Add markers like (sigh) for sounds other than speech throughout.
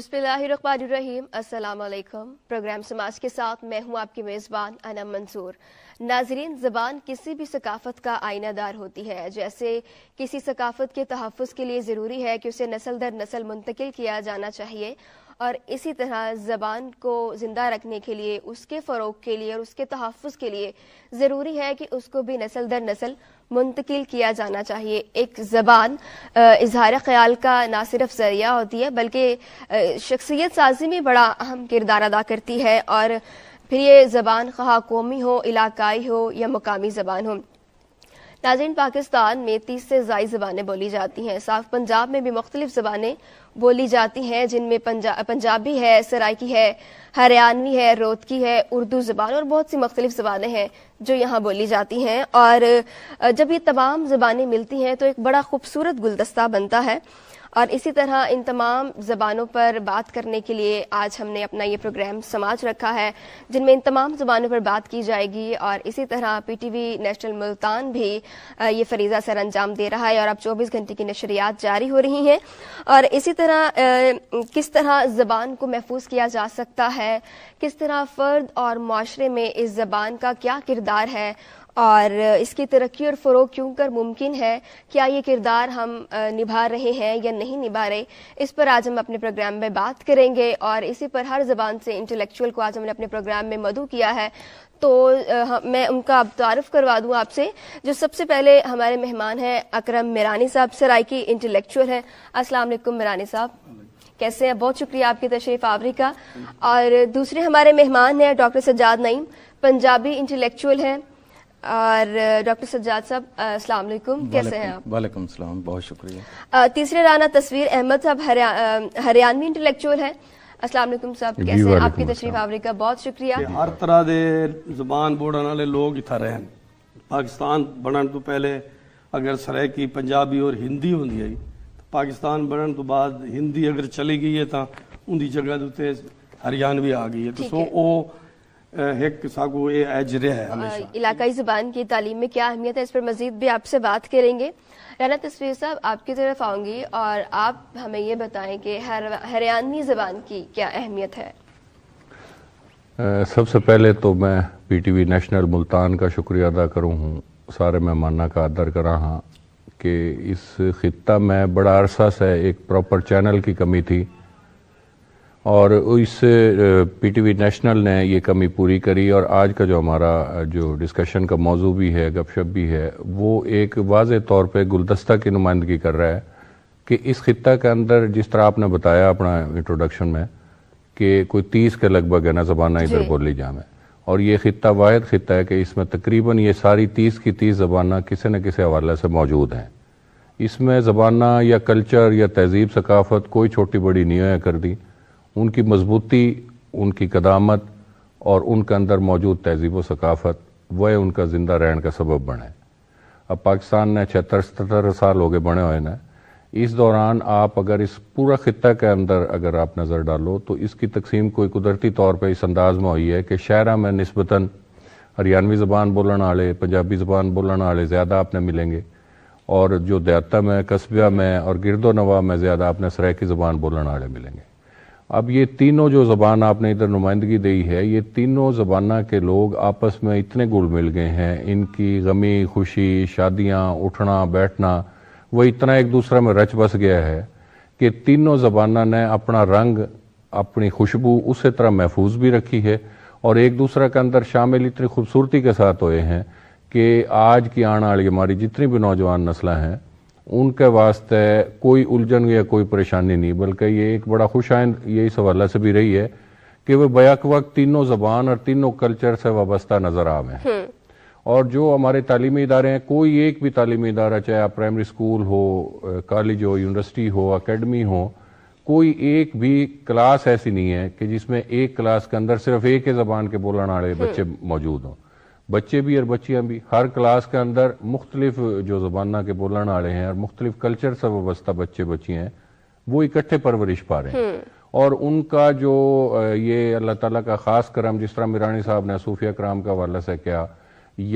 अस्सलाम वालेकुम प्रोग्राम समाज के साथ मैं हूं आपकी मेज़बान अनम मंसूर नाजरीन ज़बान किसी भी सकाफ़त का आईनादार होती है जैसे किसी सकाफ़त के तहफ़ के लिए ज़रूरी है कि उसे नस्ल दर नस्ल मुंतकिल किया जाना चाहिए और इसी तरह ज़बान को ज़िंदा रखने के लिए उसके फ़रोग के लिए और उसके तहफ़ के लिए ज़रूरी है कि उसको भी नस्ल दर नसल मुंतकिल किया जाना चाहिए एक ज़बान इजहार ख्याल का ना सिर्फ ज़रिया होती है बल्कि शख्सियत साजी में बड़ा अहम किरदार अदा करती है और फिर ये ज़बान खा कौमी हो इलाकई हो या मकामी ज़बान हो नाजिन पाकिस्तान में तीस से जायद जबानें बोली जाती हैं साफ पंजाब में भी मुख्तलिफ जबानें बोली जाती हैं जिनमें पंजा, पंजाबी है सराइकी है हरियाणवी है रोदकी है उर्दू ज़बान और बहुत सी मुख्तलिफ ज़बानें हैं जो यहाँ बोली जाती हैं और जब ये तमाम ज़बानें मिलती हैं तो एक बड़ा खूबसूरत गुलदस्ता बनता है और इसी तरह इन तमाम ज़बानों पर बात करने के लिए आज हमने अपना ये प्रोग्राम समाज रखा है जिनमें इन तमाम ज़बानों पर बात की जाएगी और इसी तरह पीटीवी नेशनल मुल्तान भी ये फरीज़ा सर अंजाम दे रहा है और अब चौबीस घंटे की नशरियात जारी हो रही हैं और इसी तरह किस तरह ज़बान को महफूज किया जा सकता है किस तरह फ़र्द और माशरे में इस ज़बान का क्या किरदार है और इसकी तरक्की और फ़रोग क्यों कर मुमकिन है क्या ये किरदार हम निभा रहे हैं या नहीं निभा रहे इस पर आज हम अपने प्रोग्राम में बात करेंगे और इसी पर हर जबान से इंटेलेक्चुअल को आज हमने अपने प्रोग्राम में मधु किया है तो मैं उनका अब तारफ़ करवा दूँ आपसे जो सबसे पहले हमारे मेहमान हैं अकरम मिरानी साहब की इंटेलेक्चुअल हैं अस्सलाम मिरानी साहब कैसे हैं बहुत शुक्रिया आपकी तशरीफ आवरी का और दूसरे हमारे मेहमान हैं डॉक्टर सज्जाद नईम पंजाबी इंटेलेक्चुअल हैं और डॉक्टर सज्जाद साहब अस्सलाम वालेकुम कैसे हैं आप वालेकुम सलाम बहुत शुक्रिया तीसरे राना तस्वीर अहमद साहब हरियाणवी इंटेलेक्चुअल हैं अस्सलाम वालेकुम साहब कैसे हैं आपकी तशरीफ आवरी का बहुत शुक्रिया हर तरह के जुबान बोलने वाले लोग इतना रहे पाकिस्तान बनने तो पहले अगर की पंजाबी और हिंदी होंगी आई तो पाकिस्तान बनने तो बाद हिंदी अगर चली गई है तो उनकी जगह उत्ते हरियाणवी आ गई है तो सो वो एक इलाकाई जबान की तालीम में क्या अहमियत है इस पर मजीद भी आपसे बात करेंगे राना तस्वीर साहब आपकी तरफ आऊंगी और आप हमें ये बताएं कि हरियाणवी जबान की क्या अहमियत है सबसे पहले तो मैं P T V national Multan का शुक्रिया अदा करूँ हूँ सारे मेहमाना का आदर करा हाँ कि इस खत्ता में बड़ा अरसा से एक प्रॉपर चैनल की कमी थी और इस पीटीवी नेशनल ने ये कमी पूरी करी और आज का जो हमारा जो डिस्कशन का मौजू भी है गपशप भी है वो एक वाज तौर पे गुलदस्ता की नुमाइंदगी कर रहा है कि इस खत्े के अंदर जिस तरह आपने बताया अपना इंट्रोडक्शन में कि कोई तीस के लगभग है ना जबाना इधर बोली जाम है और ये खत्ता वाद खत्ता है कि इसमें तकरीबन ये सारी तीस की तीस जबाना किसी न किसी हवाले से मौजूद हैं इसमें जबाना या कल्चर या तहजीब सकाफत कोई छोटी बड़ी नहीं होया कर दी उनकी मजबूती उनकी कदामत और उनके अंदर मौजूद तहजीब व सकाफ़त वह उनका ज़िंदा रहने का सबब बने अब पाकिस्तान ने छहत्तर सतर साल हो गए बने हुए ना इस दौरान आप अगर इस पूरा खत्े के अंदर अगर आप नज़र डालो तो इसकी तकसीम कोई कुदरती तौर पर इस अंदाज में हुई है कि शहरा में नस्बता हरियाणवी ज़बान बोलने वाले पंजाबी ज़बान बोलने वाले ज़्यादा आपने मिलेंगे और जो देहाता में कस्बा में और गिरदो नवा में ज़्यादा आपने सराय की ज़बान बोलने वाले मिलेंगे अब ये तीनों जो ज़बान आपने इधर नुमाइंदगी दी है ये तीनों ज़बाना के लोग आपस में इतने गुल मिल गए हैं इनकी गमी खुशी शादियाँ उठना बैठना वो इतना एक दूसरे में रच बस गया है कि तीनों ज़बाना ने अपना रंग अपनी खुशबू उसी तरह महफूज भी रखी है और एक दूसरे के अंदर शामिल इतनी खूबसूरती के साथ हुए हैं कि आज की आने वाली हमारी जितनी भी नौजवान नस्लें हैं उनके वास्ते कोई उलझन या कोई परेशानी नहीं बल्कि ये एक बड़ा खुश आयन सवाल से भी रही है कि वह बैक वक्त तीनों जबान और तीनों कल्चर से वाबस्ता नज़र आवे हैं हम्म। और जो हमारे तालीमी इदारे हैं कोई एक भी तालीमी इदारा चाहे आप प्राइमरी स्कूल हो कॉलेज हो यूनिवर्सिटी हो अकेडमी हो कोई एक भी क्लास ऐसी नहीं है कि जिसमें एक क्लास के अंदर सिर्फ एक ही जबान के बोलने वाले हम्म। बच्चे मौजूद हों बच्चे भी और बच्चियाँ भी हर क्लास के अंदर मुख्तलिफ जो जबाना के बोलने वाले हैं और मुख्तलिफ कल्चर से वस्ता बच्चे बच्चे हैं वो इकट्ठे परवरिश पा रहे हैं हम्म। और उनका जो ये अल्लाह तला का ख़ास करम जिस तरह मिरानी साहब ने सूफिया कराम का वाला से किया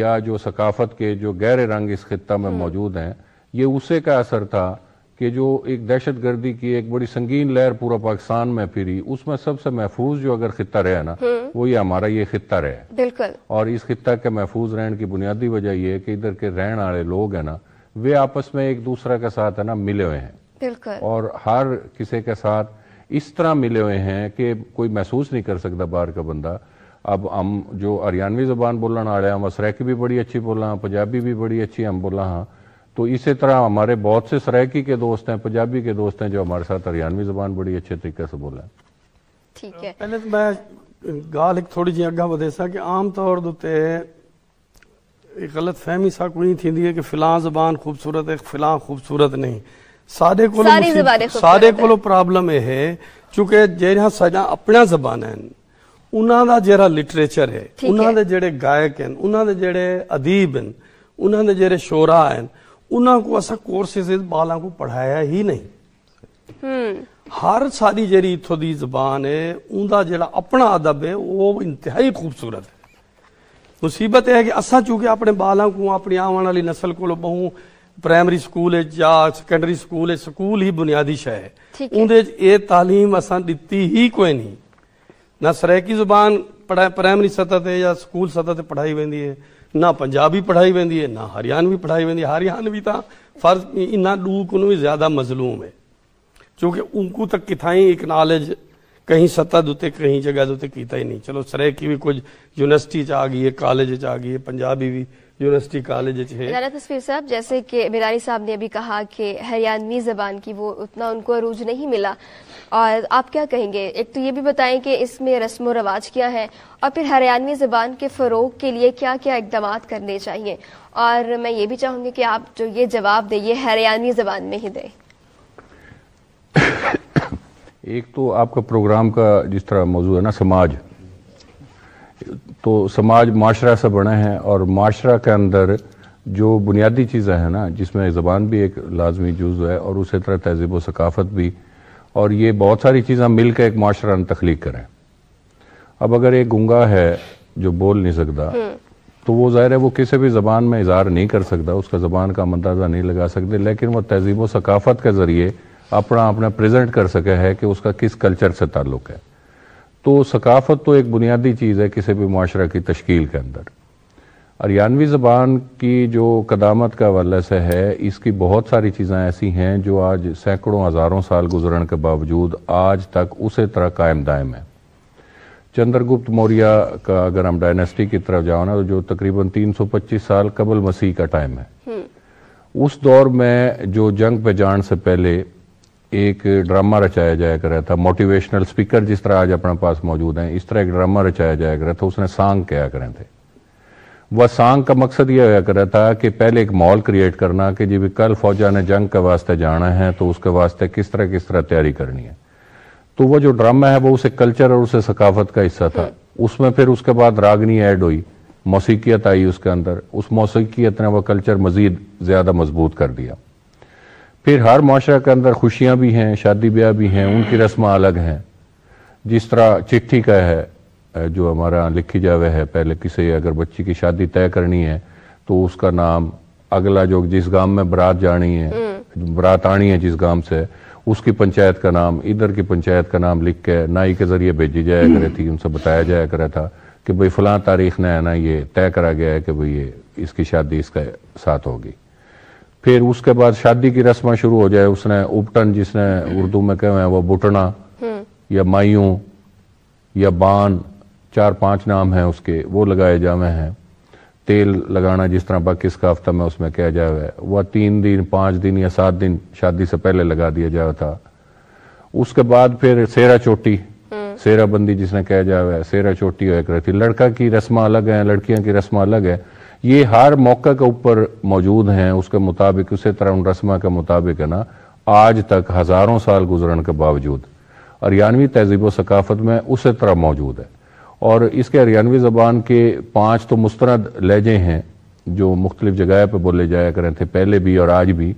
या जो सकाफत के जो गहरे रंग इस खत्ता में हम्म। मौजूद हैं ये उसे का असर था कि जो एक दहशत गर्दी की एक बड़ी संगीन लहर पूरा पाकिस्तान में फिरी उसमें सबसे महफूज जो अगर खत्ता रहे ना हम्म। वो ये हमारा ये खत्ता रहे बिल्कुल और इस खत्ता के महफूज रहने की बुनियादी वजह यह है कि इधर के रहने वाले लोग है ना वे आपस में एक दूसरे के साथ है ना मिले हुए हैं बिल्कुल और हर किसी के साथ इस तरह मिले हुए हैं कि कोई महसूस नहीं कर सकता बाहर का बंदा अब हम जो हरियाणवी जबान बोलने वाले हैं हम असरैकी भी बड़ी अच्छी बोला हाँ पंजाबी भी बड़ी अच्छी हम बोला हाँ तो इसी तरह हमारे बहुत से सरायकी के दोस्त हैं पंजाबी के दोस्त हैं जो हमारे साथ हरियाणवी जबान बड़ी अच्छे तरीके से बोला ठीक है पहले तो मैं गाल एक थोड़ी जी अगा वधे कि आम तौर ते गलत फहमी सा कोई थींदी है कि फिलां जबान खूबसूरत है फिलां खूबसूरत नहीं सारे को सारे को प्रॉब्लम यह है चूंकि जहाँ साढ़ा अपना जबान है उन्होंने जरा लिटरेचर है उन्होंने जेडे गायक हैं उन्होंने जेडे अदीब हैं उन्होंने जेडे शोरा हैं ਉਹਨਾਂ ਕੋ ਅਸਾ ਕੋਰਸਿਸ ਇਸ ਬਾਲਾਂ ਕੋ ਪੜਾਇਆ ਹੀ ਨਹੀਂ ਹਰ ਸਾਡੀ ਜਿਹੜੀ ਇਥੋਂ ਦੀ ਜ਼ੁਬਾਨ ਹੈ ਉਹਦਾ ਜਿਹੜਾ ਆਪਣਾ ਅਦਬ ਹੈ ਉਹ ਇੰਤਹਾਈ ਖੂਬਸੂਰਤ ਹੈ ਮੁਸੀਬਤ ਇਹ ਹੈ ਕਿ ਅਸਾ ਚੁਕੇ ਆਪਣੇ ਬਾਲਾਂ ਕੋ ਆਪਣੀ ਆਉਣ ਵਾਲੀ نسل ਕੋ ਬਹੁ ਪ੍ਰਾਇਮਰੀ ਸਕੂਲ ਹੈ ਜਾਂ ਸੈਕੰਡਰੀ ਸਕੂਲ ਹੈ ਸਕੂਲ ਹੀ ਬੁਨਿਆਦੀ ਸ਼ੈ ਹੈ ਉਹਦੇ ਚ ਇਹ تعلیم ਅਸਾਂ ਦਿੱਤੀ ਹੀ ਕੋਈ ਨਹੀਂ ਨਾ ਸਰੇਕੀ ਜ਼ਬਾਨ ਪ੍ਰਾਇਮਰੀ ਸਤਾ ਤੇ ਜਾਂ ਸਕੂਲ ਸਤਾ ਤੇ ਪੜਾਈ ਵੈਂਦੀ ਹੈ ਨਾ ਪੰਜਾਬੀ ਪੜਾਈ ਵੈਂਦੀ ਹੈ ਨਾ ਹਰਿਆਣਵੀ ਪੜਾਈ ਵੈਂਦੀ ਹਰਿਆਣਵੀ ਤਾਂ ਫਰਜ਼ ਇਨਾ ਡੂਕ ਨੂੰ ਵੀ ਜ਼ਿਆਦਾ ਮਜ਼ਲੂਮ ਹੈ ਕਿਉਂਕਿ ਉਨਕੂ ਤੱਕ ਕਿਥਾਈ ਇੱਕ ਨੌਲੇਜ ਕਹੀਂ ਸੱਤਾ ਦੁੱਤੇ ਕਹੀਂ ਜਗ੍ਹਾ ਦੁੱਤੇ ਕੀਤਾ ਹੀ ਨਹੀਂ ਚਲੋ ਸਰੇ ਕੀ ਵੀ ਕੁਝ ਯੂਨੀਵਰਸਿਟੀ ਚ ਆ ਗਈ ਹੈ ਕਾਲਜ ਚ ਆ ਗਈ ਹੈ ਪੰਜਾਬੀ ਵੀ यूनिवर्सिटी कॉलेज तस्वीर साहब जैसे कि मिरारी साहब ने अभी कहा कि हरियाणवी जबान की वो उतना उनको अरूज नहीं मिला और आप क्या कहेंगे एक तो ये भी बताएं कि इसमें रस्म व रवाज क्या है और फिर हरियाणवी जबान के फ़रोग के लिए क्या क्या इकदाम करने चाहिए और मैं ये भी चाहूंगी कि आप जो ये जवाब दें ये हरियाणवी जबान में ही दें (coughs) एक तो आपका प्रोग्राम का जिस तरह मौजूद है ना समाज तो समाज माशरा सा बना है और माशरा के अंदर जो बुनियादी चीज़ें हैं ना जिसमें ज़बान भी एक लाजमी जुज़ है और उसी तरह तहजीब व सकाफ़त भी और ये बहुत सारी चीज़ें मिल कर एक माशरा तख्लीक करें अब अगर एक गंगा है जो बोल नहीं सकता हम्म। तो वो ज़ाहिर है वो किसी भी ज़बान में इजहार नहीं कर सकता उसका ज़बान का अंदाज़ा नहीं लगा सकते लेकिन वह तहजीब व सकाफ़त के ज़रिए अपना अपना प्रेजेंट कर सके है कि उसका किस कल्चर से ताल्लुक़ है तो सकाफ़त तो एक बुनियादी चीज़ है किसी भी माशरा की तश्कील के अंदर हरियाणवी ज़बान की जो कदामत का वाले से है इसकी बहुत सारी चीज़ें ऐसी हैं जो आज सैकड़ों हज़ारों साल गुजरने के बावजूद आज तक उसी तरह कायम दायम है चंद्रगुप्त मौर्य का अगर हम डायनेस्टी की तरफ जाओ ना तो जो तकरीबन 325 साल कबल मसीह का टाइम है हम्म। उस दौर में जो जंग पे जान से पहले एक ड्रामा रचाया जाया करा था मोटिवेशनल स्पीकर जिस तरह आज अपने पास मौजूद हैं इस तरह एक ड्रामा रचाया जाया करा था उसने सांग क्या करें थे वह सांग का मकसद यह होया करा था कि पहले एक माहौल क्रिएट करना कि जी भी कल फौजा ने जंग के वास्ते जाना है तो उसके वास्ते किस तरह किस तरह तैयारी करनी है तो वह जो ड्रामा है वो उसे कल्चर और उसे सकाफत का हिस्सा था उसमें फिर उसके बाद रागनी ऐड हुई मौसीकियत आई उसके अंदर उस मौसीकियत ने वह कल्चर मजीद ज़्यादा मजबूत कर दिया फिर हर माशरा के अंदर खुशियां भी हैं शादी ब्याह भी हैं उनकी रस्मा अलग हैं जिस तरह चिट्ठी का है जो हमारा लिखी जावे है पहले किसी अगर बच्ची की शादी तय करनी है तो उसका नाम अगला जो जिस गांव में बरात जानी है हम्म। बारात आनी है जिस गांव से उसकी पंचायत का नाम इधर की पंचायत का नाम लिख के नाई के जरिए भेजी जाया हम्म। करे थी उनसे बताया जाया करा था कि भाई फलां तारीख ने है ना ये तय करा गया है कि भाई ये इसकी शादी इसके साथ होगी फिर उसके बाद शादी की रस्म शुरू हो जाए उसने उपटन जिसने उर्दू में कहे हैं वो बुटना या मायू या बान चार पांच नाम हैं उसके वो लगाए जावे हैं तेल लगाना जिस तरह बाकी इसका हफ्ता में उसमें कह जाए वह तीन दिन पांच दिन या सात दिन शादी से पहले लगा दिया जाए था उसके बाद फिर सेरा चोटी सेरा बंदी जिसने कहा जाए सेरा चोटी हो एक रहती लड़का की रस्म अलग है लड़कियां की रस्म अलग है ये हर मौका के ऊपर मौजूद हैं उसके मुताबिक उसी तरह उन रस्मा के मुताबिक है ना आज तक हज़ारों साल गुजरने के बावजूद हरियाणवी तहजीब व सकाफत में उसी तरह मौजूद है और इसके हरियाणवी ज़बान के पाँच तो मुस्तरद लहजे हैं जो मुख्तलिफ जगह पर बोले जाया करें थे पहले भी और आज भी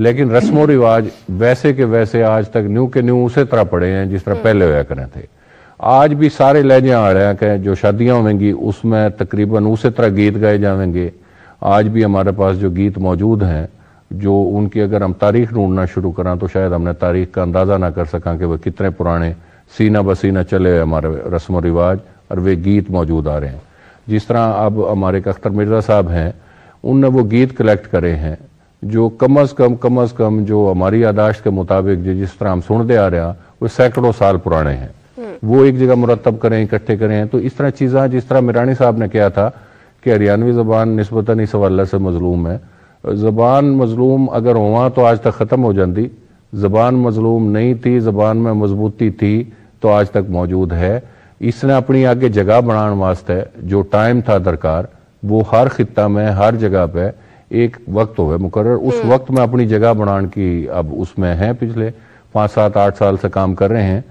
लेकिन रस्म व रिवाज वैसे के वैसे आज तक न्यू के न्यू उसी तरह पड़े हैं जिस तरह हम्म। पहले होया करें थे आज भी सारे लहजे आ रहे हैं कि जो शादियाँ होंगी उसमें तकरीबन उसी तरह गीत गाए जाएंगे आज भी हमारे पास जो गीत मौजूद हैं जो उनकी अगर हम तारीख ढूंढना शुरू करें तो शायद हमने तारीख का अंदाज़ा ना कर सकें कि वह कितने पुराने सीना बसीना चले हुए हमारे रस्म व रिवाज और वे गीत मौजूद आ रहे हैं जिस तरह अब हमारे अख्तर मिर्ज़ा साहब हैं उनने वो गीत कलेक्ट करे हैं जो कम अज़ कम कम अज़ कम जो हमारी यादाश्त के मुताबिक जिस तरह हम सुनते आ रहे हैं वो सैकड़ों साल पुराने हैं वो एक जगह मुरतब करें इकट्ठे करें तो इस तरह चीज़ा जिस तरह मिरानी साहब ने किया था कि हरियाणवी ज़बान नस्बता इस हवाले से मजलूम है ज़बान मजलूम अगर हुआ तो आज तक ख़त्म हो जाती ज़बान मजलूम नहीं थी ज़बान में मजबूती थी तो आज तक मौजूद है इसने अपनी आगे जगह बनाने वास्ते जो टाइम था दरकार वो हर खिता में हर जगह पे एक वक्त हो मुकर उस हम्म। वक्त में अपनी जगह बनाने की अब उसमें है पिछले पाँच सात आठ साल से काम कर रहे हैं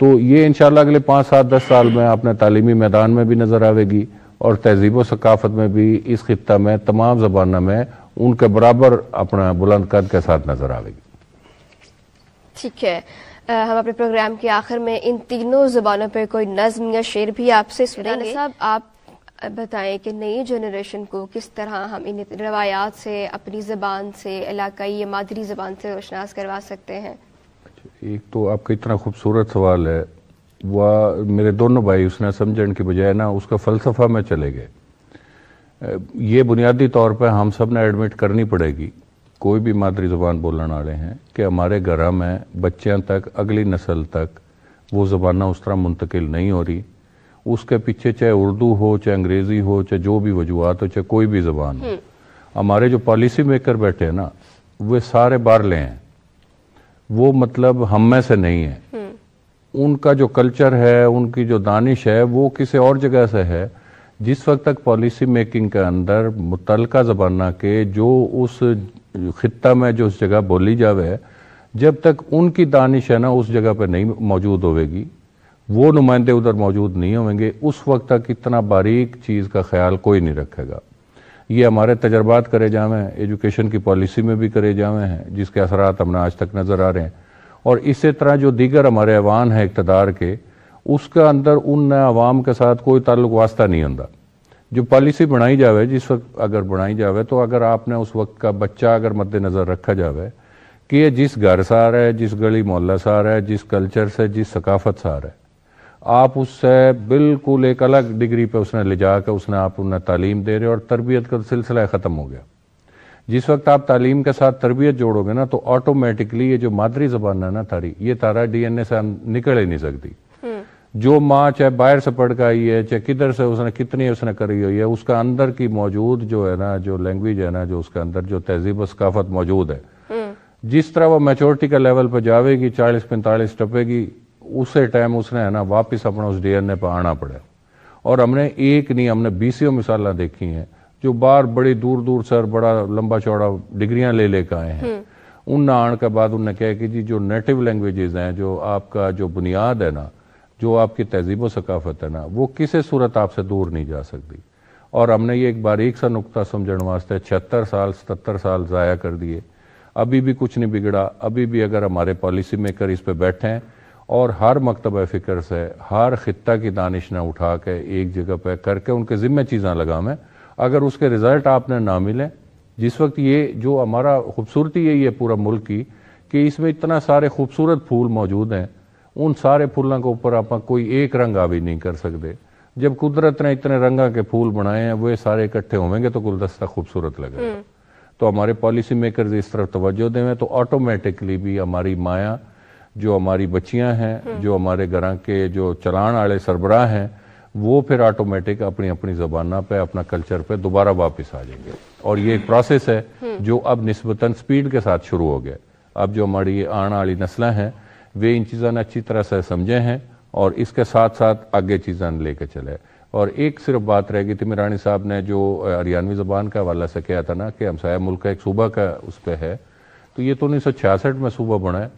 तो ये इन अगले पाँच सात दस साल में आपने तालीमी मैदान में भी नज़र आवेगी और तहजीब सकाफत में भी इस खत्े में तमाम जबाना में उनके बराबर अपना बुलंद कद के साथ नज़र आवेगी ठीक है आ, हम अपने प्रोग्राम के आखिर में इन तीनों जबानों पर कोई नज्म या शेर भी आपसे सुनेंगे साहब आप बताएं कि नई जनरेशन को किस तरह हम इन रवायात से अपनी ज़बान से इलाकई या मादरी ज़बान से रोशनास करवा सकते हैं एक तो आपका इतना खूबसूरत सवाल है वह मेरे दोनों भाई उसने समझने के बजाय ना उसका फ़लसफ़ा में चले गए ये बुनियादी तौर पर हम सब ने एडमिट करनी पड़ेगी कोई भी मादरी ज़बान बोलने वाले हैं कि हमारे घर में बच्चों तक अगली नस्ल तक वो ज़बाना उस तरह मुंतकिल नहीं हो रही उसके पीछे चाहे उर्दू हो चाहे अंग्रेज़ी हो चाहे जो भी वजूहत हो चाहे कोई भी ज़बान हो हम्म। हमारे जो पॉलिसी मेकर बैठे हैं ना वे सारे बार ले हैं वो मतलब हम में से नहीं है हम्म। उनका जो कल्चर है उनकी जो दानिश है वो किसी और जगह से है जिस वक्त तक पॉलिसी मेकिंग के अंदर मुतलका ज़बाना के जो उस खत्ता में जो उस जगह बोली जावे जब तक उनकी दानिश है ना उस जगह पर नहीं मौजूद होवेगी वो नुमाइंदे उधर मौजूद नहीं होंगे उस वक्त तक इतना बारीक चीज़ का ख्याल कोई नहीं रखेगा ये हमारे तजर्बात करे जावे हैं एजुकेशन की पॉलिसी में भी करे जावे हैं जिसके असर हमने आज तक नज़र आ रहे हैं और इसी तरह जो दीगर हमारे अवान है इकतदार के उसका अंदर उन अवाम के साथ कोई ताल्लुक वास्ता नहीं होता जो पॉलिसी बनाई जावे जिस वक्त अगर बनाई जावे तो अगर आपने उस वक्त का बच्चा अगर मद्देनज़र रखा जावे कि ये जिस घर से आ रहा है जिस गली मोहल्ला से आ रहा है जिस कल्चर से जिस सकाफत से आ रहा है आप उससे बिल्कुल एक अलग डिग्री पे उसने ले जाकर उसने आप उन्हें तालीम दे रहे और तरबियत का सिलसिला ख़त्म हो गया जिस वक्त आप तालीम के साथ तरबियत जोड़ोगे ना तो ऑटोमेटिकली ये जो मादरी ज़बान है ना तारी ये तारा डीएनए से निकल ही नहीं सकती हम्म। जो माँ चाहे बाहर से पढ़ कर आई है चाहे किधर से उसने कितनी उसने करी हुई है उसका अंदर की मौजूद जो है ना जो लैंग्वेज है ना जो उसके अंदर जो तहजीब सकाफत मौजूद है हम्म। जिस तरह वो मेचोरिटी का लेवल पर जावेगी चालीस पैंतालीस टपेगी उसे टाइम उसने है ना वापस अपना उस डीएनए पर आना पड़ा और हमने एक नहीं हमने बीसियों मिसालें देखी हैं जो बाहर बड़ी दूर दूर सर बड़ा लंबा चौड़ा डिग्रियां ले लेकर आए हैं हम्म। उन ना आने के बाद उनने कहा कि जी जो नेटिव लैंग्वेजेस हैं जो आपका जो बुनियाद है ना जो आपकी तहजीब सकाफत है ना वो किसी सूरत आपसे दूर नहीं जा सकती और हमने ये एक बारीक सा नुकता समझने वास्ते छिहत्तर साल सतर साल ज़ाया कर दिए अभी भी कुछ नहीं बिगड़ा अभी भी अगर हमारे पॉलिसी मेकर इस पर बैठे हैं और हर मकतब फ़िक्र से हर ख़त्ता की दानिश ना उठा के एक जगह पर करके उनके ज़िम्मे चीज़ें लगा मैं अगर उसके रिज़ल्ट आपने ना मिले जिस वक्त ये जो हमारा खूबसूरती यही है पूरा मुल्क की कि इसमें इतना सारे खूबसूरत फूल मौजूद हैं उन सारे फूलों के ऊपर आप कोई एक रंग आवी नहीं कर सकते जब कुदरत ने इतने रंगा के फूल बनाए हैं वे सारे इकट्ठे होंगे तो गुलदस्ता खूबसूरत लगेगा हम्म। तो हमारे पॉलिसी मेकर इस तरफ तोज्जो देवें तो ऑटोमेटिकली भी हमारी माया जो हमारी बच्चियां हैं जो हमारे घर के जो चलान वाले सरबराह हैं वो फिर ऑटोमेटिक अपनी अपनी जबाना पे अपना कल्चर पे दोबारा वापस आ जाएंगे और ये एक प्रोसेस है जो अब नस्बता स्पीड के साथ शुरू हो गया अब जो हमारी आने वाली नस्लें हैं वे इन चीज़ों ने अच्छी तरह से समझे हैं और इसके साथ साथ आगे चीज़ें लेके चले और एक सिर्फ बात रह गई थी मीरानी साहब ने जो हरियाणवी ज़बान का हवाला से कहा था ना कि हमसाया मुल्क का एक सूबा का उस पर है तो ये तो उन्नीस सौ छियासठ में सूबा बना है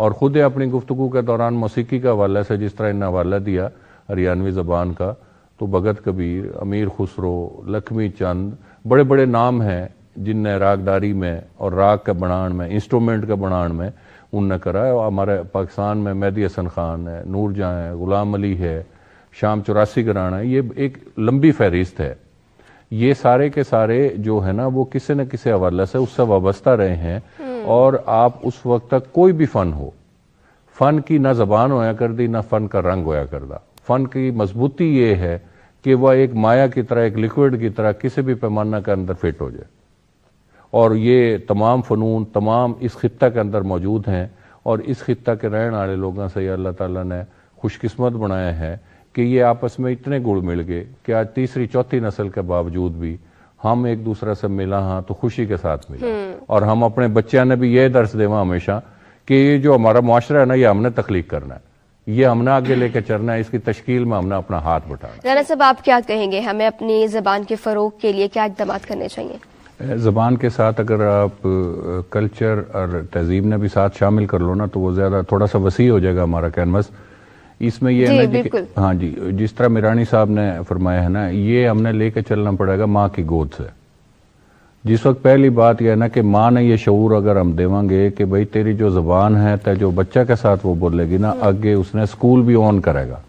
और ख़ुद अपनी गुफ्तु के दौरान मौसीकी का हवाला से जिस तरह इन्हें हवाला दिया हरियाणवी ज़बान का तो भगत कबीर अमीर खुसरो लखमी चंद बड़े बड़े नाम हैं जिनने रागदारी में और राग का बनान में इंस्ट्रूमेंट का बनान में उनने करा है हमारे पाकिस्तान में मेहदी हसन खान है नूर जहाँ है गुलाम अली है शाम चौरासी घराना है ये एक लंबी फहरिस्त है ये सारे के सारे जो है ना वो किसी न किसी हवाले से उससे वाबस्ता रहे हैं हम्म। और आप उस वक्त तक कोई भी फन हो फन की ना जबान होया कर दी ना फन का रंग होया कर दा फन की मजबूती ये है कि वह एक माया की तरह एक लिक्विड की तरह किसी भी पैमाना के अंदर फिट हो जाए और ये तमाम फ़नून तमाम इस खत्ता के अंदर मौजूद हैं और इस खत्ता के रहने वाले लोगों से अल्लाह ताला ने खुशकिस्मत बनाया है कि ये आपस में इतने गुड़ मिल गए कि आज तीसरी चौथी नस्ल के बावजूद भी हम एक दूसरे से मिला हाँ तो खुशी के साथ मिला हम्म। और हम अपने बच्चों ने भी ये दर्श देवा हमेशा कि ये जो हमारा माशरा है ना ये हमने तकलीफ़ करना है ये हमने आगे लेके चलना है इसकी तश्कील में हमने अपना हाथ बटाना राना साहब आप क्या कहेंगे हमें अपनी जबान के फ़रोग के लिए क्या इकदाम करने चाहिए ज़बान के साथ अगर आप कल्चर और तहजीब ने भी साथ शामिल कर लो ना तो वो ज़्यादा थोड़ा सा वसी हो जाएगा हमारा कैनवस इसमें ये है जी हाँ जी जिस तरह मिरानी साहब ने फरमाया है ना ये हमने लेके चलना पड़ेगा माँ की गोद से जिस वक्त पहली बात यह है ना कि माँ ने ये शूर अगर हम देवेंगे कि भाई तेरी जो जबान है तो जो बच्चा के साथ वो बोलेगी ना हम्म। आगे उसने स्कूल भी ऑन करेगा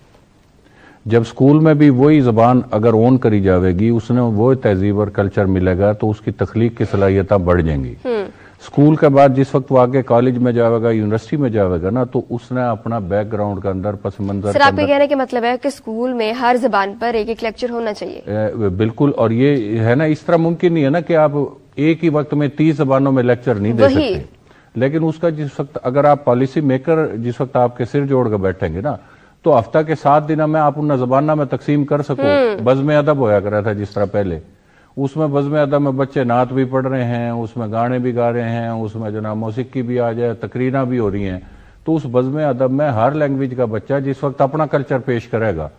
जब स्कूल में भी वही ज़बान अगर ऑन करी जाएगी उसने वो तहजीब और कल्चर मिलेगा तो उसकी तखलीक की सलाहियत बढ़ जाएंगी हम्म। स्कूल के बाद जिस वक्त वो आगे कॉलेज में जाएगा यूनिवर्सिटी में जाएगा ना तो उसने अपना बैकग्राउंड के अंदर पस मंजर आपके कहने के मतलब है कि स्कूल में हर जबान पर एक एक लेक्चर होना चाहिए बिल्कुल और ये है ना इस तरह मुमकिन नहीं है ना कि आप एक ही वक्त में तीस जबानों में लेक्चर नहीं दे सकते लेकिन उसका जिस वक्त अगर आप पॉलिसी मेकर जिस वक्त आपके सिर जोड़ कर बैठेंगे ना तो हफ्ता के सात दिनों में आप उन जबाना में तकसीम कर सको बजम हम्म। अदब होया करा था जिस तरह पहले उसमें बज़म अदम में बच्चे नात भी पढ़ रहे हैं उसमें गाने भी गा रहे हैं उसमें ना मौसीकी भी आ जाए तकरीना भी हो रही हैं तो उस बज़म अदब में हर लैंग्वेज का बच्चा जिस वक्त अपना कल्चर पेश करेगा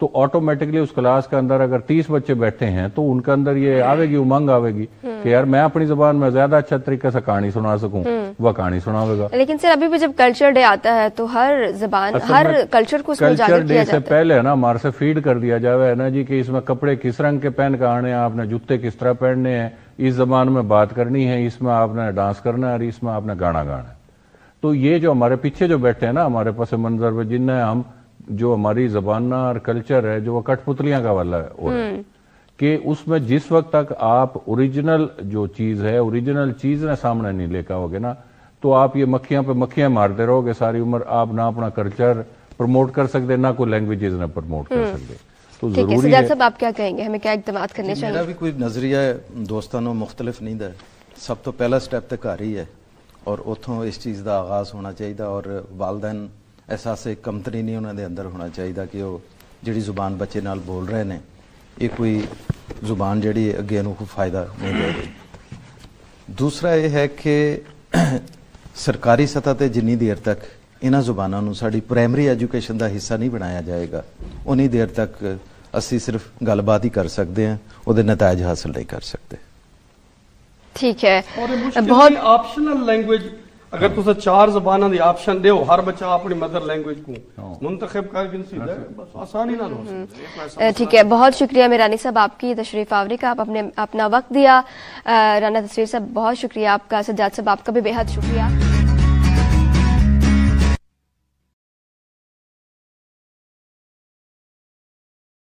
तो ऑटोमेटिकली उस क्लास के अंदर अगर तीस बच्चे बैठे हैं तो उनके अंदर ये आवेगी उमंग आवेगी कि यार मैं अपनी जबान में ज्यादा अच्छा तरीके से कहानी सुना सकूं हम्म। वह कहानी सुनावेगा लेकिन सर अभी भी जब कल्चर डे आता है तो हर जबान अच्छा, हर कल्चर को कल्चर डे से पहले है ना हमारे से फीड कर दिया जाए है ना जी की इसमें कपड़े किस रंग के पहन के आने हैं आपने जूते किस तरह पहनने हैं इस जबान में बात करनी है इसमें आपने डांस करना है और इसमें आपने गाना गाना है तो ये जो हमारे पीछे जो बैठे हैं ना हमारे पास मंजर में जिन्हें हम जो हमारी जबाना और कल्चर है जो वो कठपुतलियां का वाला है हम्म। कि उसमें जिस वक्त तक आप ओरिजिनल जो चीज़ है ओरिजिनल चीज़ ने सामने नहीं लेकर आओगे ना तो आप ये मक्खियां पे मक्खियां मारते रहोगे सारी उम्र आप ना अपना कल्चर प्रमोट कर सकते ना कोई लैंग्वेजेस ना प्रमोट कर हम्म। सकते तो जरूरी है सब आप क्या कहेंगे हमें क्या इकदाम करने चाहिए मेरा भी कोई नज़रिया दोस्तानों मुख्तलिफ नींद है सब तो पहला स्टेप तक आ रही है और उतो इस चीज़ का आगाज़ होना चाहिए और वालदेन ਇੱਕ ਕਮਤਰੀ ਨਹੀਂ ਉਹਨਾਂ ਦੇ ਅੰਦਰ ਹੋਣਾ ਚਾਹੀਦਾ ਕਿ ਉਹ ਜਿਹੜੀ ਜ਼ੁਬਾਨ ਬੱਚੇ ਨਾਲ ਬੋਲ ਰਹੇ ਨੇ ਇਹ ਕੋਈ ਜ਼ੁਬਾਨ ਜਿਹੜੀ ਅੱਗੇ ਨੂੰ ਕੋਈ ਫਾਇਦਾ ਨਹੀਂ ਦੇ ਰਹੀ ਦੂਸਰਾ ਇਹ ਹੈ ਕਿ ਸਰਕਾਰੀ ਸਤਾ ਤੇ ਜਿੰਨੀ ਦੇਰ ਤੱਕ ਇਹਨਾਂ ਜ਼ੁਬਾਨਾਂ ਨੂੰ ਸਾਡੀ ਪ੍ਰਾਇਮਰੀ ਐਜੂਕੇਸ਼ਨ ਦਾ ਹਿੱਸਾ ਨਹੀਂ ਬਣਾਇਆ ਜਾਏਗਾ ਉਨੀ ਦੇਰ ਤੱਕ ਅਸੀਂ ਸਿਰਫ ਗੱਲਬਾਤ ਹੀ ਕਰ ਸਕਦੇ ਹਾਂ ਉਹਦੇ ਨਤੀਜੇ ਹਾਸਲ ਨਹੀਂ ਕਰ ਸਕਦੇ ਠੀਕ ਹੈ ਬਹੁਤ ਆਪਸ਼ਨਲ ਲੈਂਗੁਏਜ अगर हाँ। तुस चार जबाना ऑप्शन दो हर बच्चा अपनी मदर लैंग्वेज को हाँ। मुंतखब कर हाँ। बस आसानी ना हो ठीक है बहुत शुक्रिया मेरानी साहब आपकी तशरीफ आवरी का आप अपने अपना वक्त दिया राना तस्वीर साहब बहुत शुक्रिया आपका सज्जाद साहब आपका भी बेहद शुक्रिया